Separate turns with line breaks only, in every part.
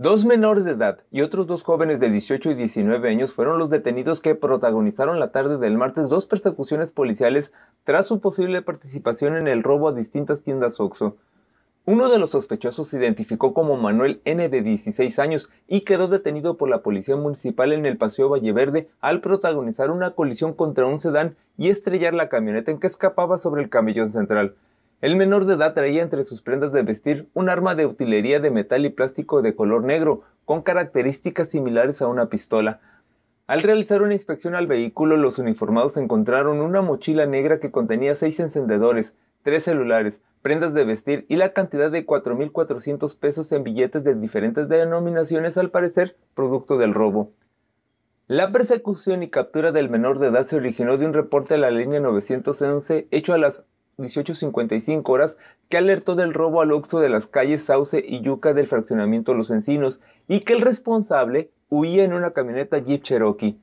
Dos menores de edad y otros dos jóvenes de 18 y 19 años fueron los detenidos que protagonizaron la tarde del martes dos persecuciones policiales tras su posible participación en el robo a distintas tiendas OXO. Uno de los sospechosos se identificó como Manuel N de 16 años y quedó detenido por la policía municipal en el Paseo Valleverde al protagonizar una colisión contra un sedán y estrellar la camioneta en que escapaba sobre el camellón central. El menor de edad traía entre sus prendas de vestir un arma de utilería de metal y plástico de color negro, con características similares a una pistola. Al realizar una inspección al vehículo, los uniformados encontraron una mochila negra que contenía seis encendedores, tres celulares, prendas de vestir y la cantidad de 4.400 pesos en billetes de diferentes denominaciones, al parecer producto del robo. La persecución y captura del menor de edad se originó de un reporte a la línea 911 hecho a las 18.55 horas que alertó del robo al oxo de las calles Sauce y Yuca del fraccionamiento Los Encinos y que el responsable huía en una camioneta Jeep Cherokee.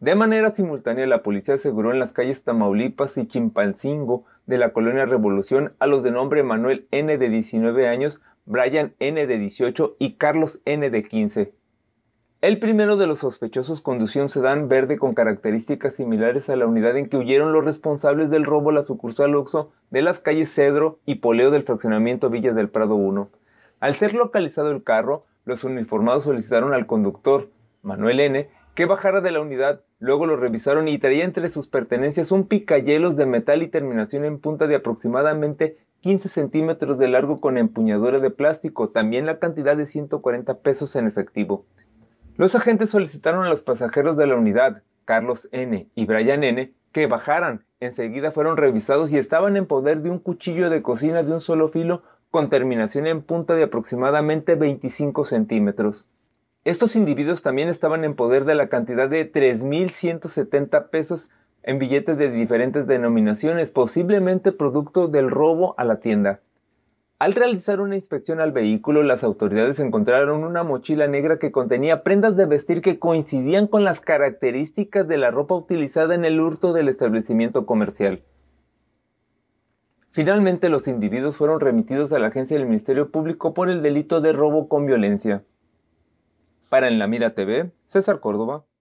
De manera simultánea, la policía aseguró en las calles Tamaulipas y Chimpancingo de la colonia Revolución a los de nombre Manuel N de 19 años, Brian N de 18 y Carlos N de 15. El primero de los sospechosos condució un sedán verde con características similares a la unidad en que huyeron los responsables del robo a la sucursal Oxo de las calles Cedro y Poleo del fraccionamiento Villas del Prado 1. Al ser localizado el carro, los uniformados solicitaron al conductor, Manuel N., que bajara de la unidad. Luego lo revisaron y traía entre sus pertenencias un picayelos de metal y terminación en punta de aproximadamente 15 centímetros de largo con empuñadura de plástico, también la cantidad de 140 pesos en efectivo. Los agentes solicitaron a los pasajeros de la unidad, Carlos N. y Brian N., que bajaran. Enseguida fueron revisados y estaban en poder de un cuchillo de cocina de un solo filo con terminación en punta de aproximadamente 25 centímetros. Estos individuos también estaban en poder de la cantidad de 3.170 pesos en billetes de diferentes denominaciones, posiblemente producto del robo a la tienda. Al realizar una inspección al vehículo, las autoridades encontraron una mochila negra que contenía prendas de vestir que coincidían con las características de la ropa utilizada en el hurto del establecimiento comercial. Finalmente, los individuos fueron remitidos a la agencia del Ministerio Público por el delito de robo con violencia. Para En la Mira TV, César Córdoba.